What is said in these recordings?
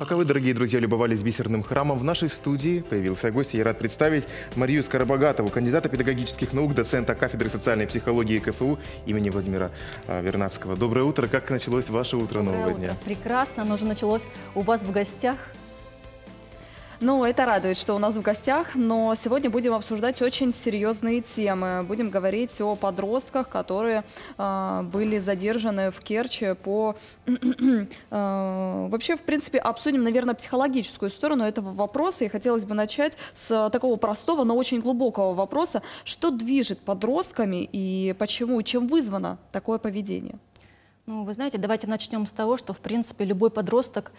Пока вы, дорогие друзья, любовались бисерным храмом, в нашей студии появился гость. Я рад представить Марию Скоробогатову, кандидата педагогических наук, доцента кафедры социальной психологии КФУ имени Владимира а, Вернадского. Доброе утро. Как началось ваше утро Доброе нового утро. дня? Прекрасно. Оно уже началось у вас в гостях. Ну, это радует, что у нас в гостях, но сегодня будем обсуждать очень серьезные темы. Будем говорить о подростках, которые э, были задержаны в Керчи по... э, вообще, в принципе, обсудим, наверное, психологическую сторону этого вопроса, и хотелось бы начать с такого простого, но очень глубокого вопроса. Что движет подростками и почему, чем вызвано такое поведение? Ну, вы знаете, давайте начнем с того, что, в принципе, любой подросток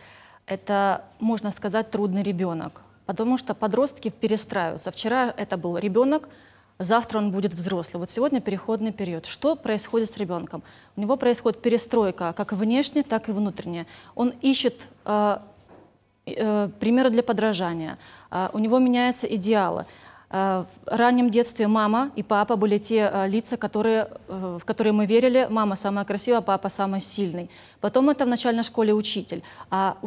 это, можно сказать, трудный ребенок, потому что подростки перестраиваются. Вчера это был ребенок, завтра он будет взрослый. Вот сегодня переходный период. Что происходит с ребенком? У него происходит перестройка, как внешне, так и внутренне. Он ищет э, э, примеры для подражания, э, у него меняются идеалы. Э, в раннем детстве мама и папа были те э, лица, которые, э, в которые мы верили. Мама самая красивая, а папа самый сильный. Потом это в начальной школе учитель. А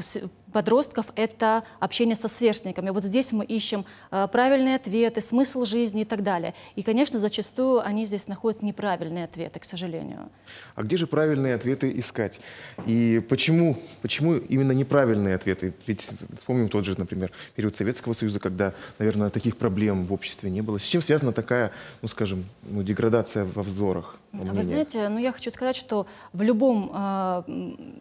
подростков – это общение со сверстниками. Вот здесь мы ищем э, правильные ответы, смысл жизни и так далее. И, конечно, зачастую они здесь находят неправильные ответы, к сожалению. А где же правильные ответы искать? И почему, почему именно неправильные ответы? Ведь вспомним тот же, например, период Советского Союза, когда, наверное, таких проблем в обществе не было. С чем связана такая, ну, скажем, ну, деградация во взорах? Вы знаете, ну, я хочу сказать, что в любом э,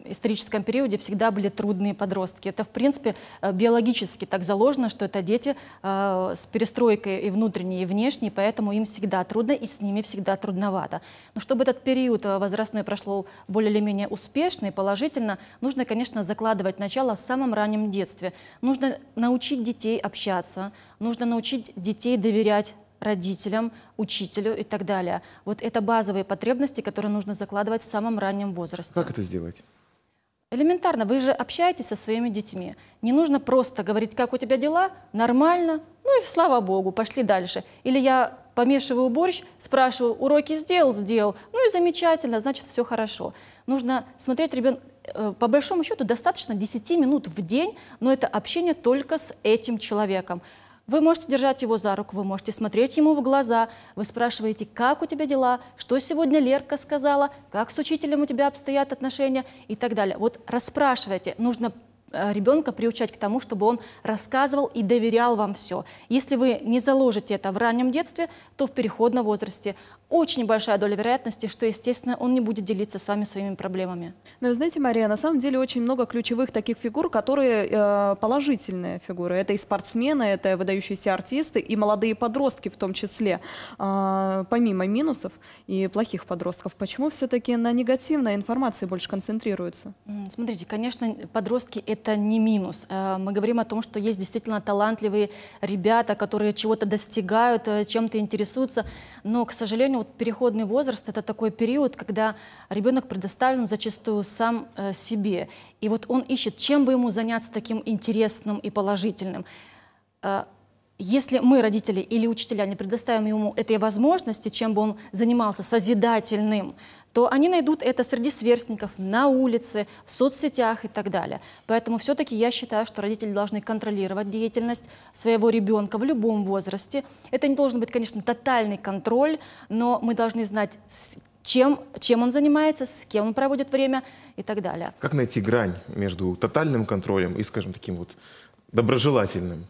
историческом периоде всегда были трудные подростки генетически. Это, в принципе, э, биологически так заложено, что это дети э, с перестройкой и внутренней, и внешней, поэтому им всегда трудно, и с ними всегда трудновато. Но чтобы этот период э, возрастной прошел более или менее успешно и положительно, нужно, конечно, закладывать начало в самом раннем детстве. Нужно научить детей общаться, нужно научить детей доверять родителям, учителю и так далее. Вот это базовые потребности, которые нужно закладывать в самом раннем возрасте. Как это сделать? Элементарно, вы же общаетесь со своими детьми. Не нужно просто говорить, как у тебя дела, нормально, ну и слава богу, пошли дальше. Или я помешиваю борщ, спрашиваю, уроки сделал, сделал, ну и замечательно, значит, все хорошо. Нужно смотреть ребенка, э, по большому счету достаточно 10 минут в день, но это общение только с этим человеком. Вы можете держать его за руку, вы можете смотреть ему в глаза, вы спрашиваете, как у тебя дела, что сегодня Лерка сказала, как с учителем у тебя обстоят отношения и так далее. Вот расспрашивайте, нужно Э, ребенка приучать к тому, чтобы он рассказывал и доверял вам все. Если вы не заложите это в раннем детстве, то в переходном возрасте очень большая доля вероятности, что, естественно, он не будет делиться с вами своими проблемами. Но ну, знаете, Мария, на самом деле очень много ключевых таких фигур, которые э, положительные фигуры. Это и спортсмены, это выдающиеся артисты, и молодые подростки в том числе. Э, помимо минусов и плохих подростков, почему все-таки на негативной информации больше концентрируются? Смотрите, конечно, подростки – это это не минус. Э, мы говорим о том, что есть действительно талантливые ребята, которые чего-то достигают, э, чем-то интересуются. Но, к сожалению, вот переходный возраст – это такой период, когда ребенок предоставлен зачастую сам э, себе. И вот он ищет, чем бы ему заняться таким интересным и положительным если мы, родители или учителя, не предоставим ему этой возможности, чем бы он занимался созидательным, то они найдут это среди сверстников, на улице, в соцсетях и так далее. Поэтому все-таки я считаю, что родители должны контролировать деятельность своего ребенка в любом возрасте. Это не должен быть, конечно, тотальный контроль, но мы должны знать, чем, чем он занимается, с кем он проводит время и так далее. Как найти грань между тотальным контролем и, скажем, таким вот доброжелательным?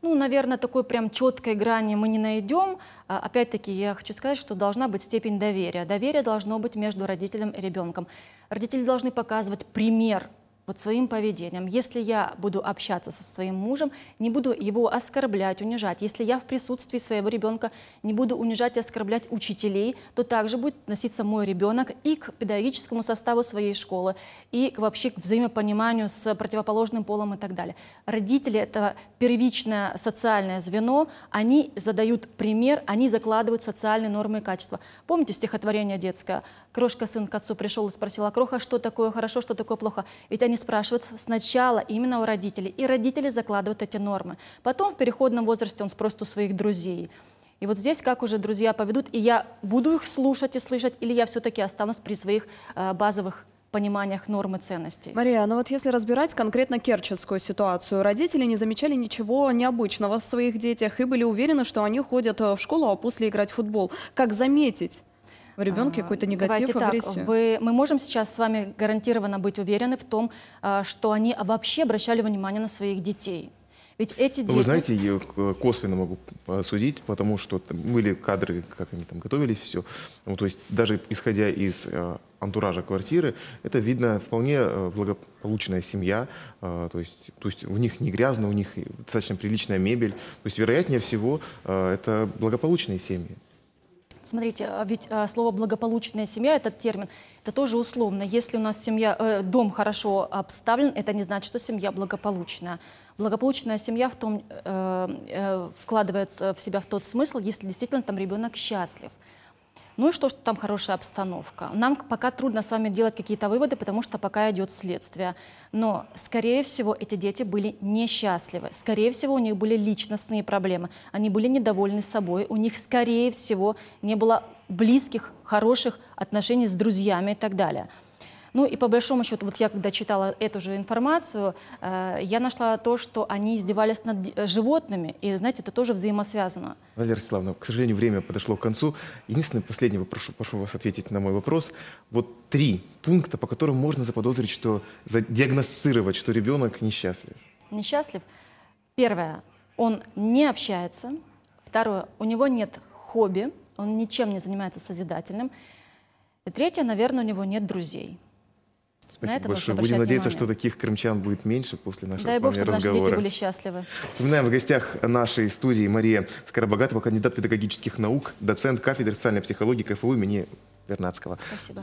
Ну, наверное, такой прям четкой грани мы не найдем. А, опять-таки, я хочу сказать, что должна быть степень доверия. Доверие должно быть между родителем и ребенком. Родители должны показывать пример вот своим поведением. Если я буду общаться со своим мужем, не буду его оскорблять, унижать. Если я в присутствии своего ребенка не буду унижать и оскорблять учителей, то также будет относиться мой ребенок и к педагогическому составу своей школы, и вообще к взаимопониманию с противоположным полом и так далее. Родители — это первичное социальное звено, они задают пример, они закладывают социальные нормы и качества. Помните стихотворение детское? «Крошка сын к отцу пришел и спросила, кроха, что такое хорошо, что такое плохо?» Ведь они спрашивают сначала именно у родителей, и родители закладывают эти нормы. Потом в переходном возрасте он спросит у своих друзей. И вот здесь как уже друзья поведут, и я буду их слушать и слышать, или я все-таки останусь при своих э, базовых пониманиях нормы ценностей. Мария, ну вот если разбирать конкретно керченскую ситуацию, родители не замечали ничего необычного в своих детях и были уверены, что они ходят э, в школу, а после играть в футбол. Как заметить в ребенке а, какой-то негатив, Давайте агрессию. Так, вы, мы можем сейчас с вами гарантированно быть уверены в том, а, что они вообще обращали внимание на своих детей. Ведь эти дети... Вы знаете, я косвенно могу судить, потому что были кадры, как они там готовились, все. Ну, то есть даже исходя из а, антуража квартиры, это видно вполне благополучная семья, то есть, то есть в них не грязно, у них достаточно приличная мебель, то есть вероятнее всего это благополучные семьи. Смотрите, а ведь а, слово «благополучная семья» — этот термин, это тоже условно. Если у нас семья, э, дом хорошо обставлен, это не значит, что семья благополучная. Благополучная семья в том, э, э, вкладывает в себя в тот смысл, если действительно там ребенок счастлив — ну и что, что там хорошая обстановка. Нам пока трудно с вами делать какие-то выводы, потому что пока идет следствие. Но, скорее всего, эти дети были несчастливы. Скорее всего, у них были личностные проблемы. Они были недовольны собой. У них, скорее всего, не было близких, хороших отношений с друзьями и так далее. Ну и по большому счету, вот я когда читала эту же информацию, э, я нашла то, что они издевались над животными, и, знаете, это тоже взаимосвязано. Валерия Славовна, к сожалению, время подошло к концу. Единственное, последнее, прошу, прошу вас ответить на мой вопрос. Вот три пункта, по которым можно заподозрить, что, диагностировать, что ребенок несчастлив. Несчастлив? Первое, он не общается. Второе, у него нет хобби, он ничем не занимается созидательным. И третье, наверное, у него нет друзей. Спасибо большое. Будем надеяться, внимание. что таких крымчан будет меньше после нашего Дай с вами Бог, чтобы Наши дети были счастливы. Напоминаем, в гостях нашей студии Мария Скоробогатова, кандидат педагогических наук, доцент кафедры социальной психологии КФУ имени Вернадского. Спасибо.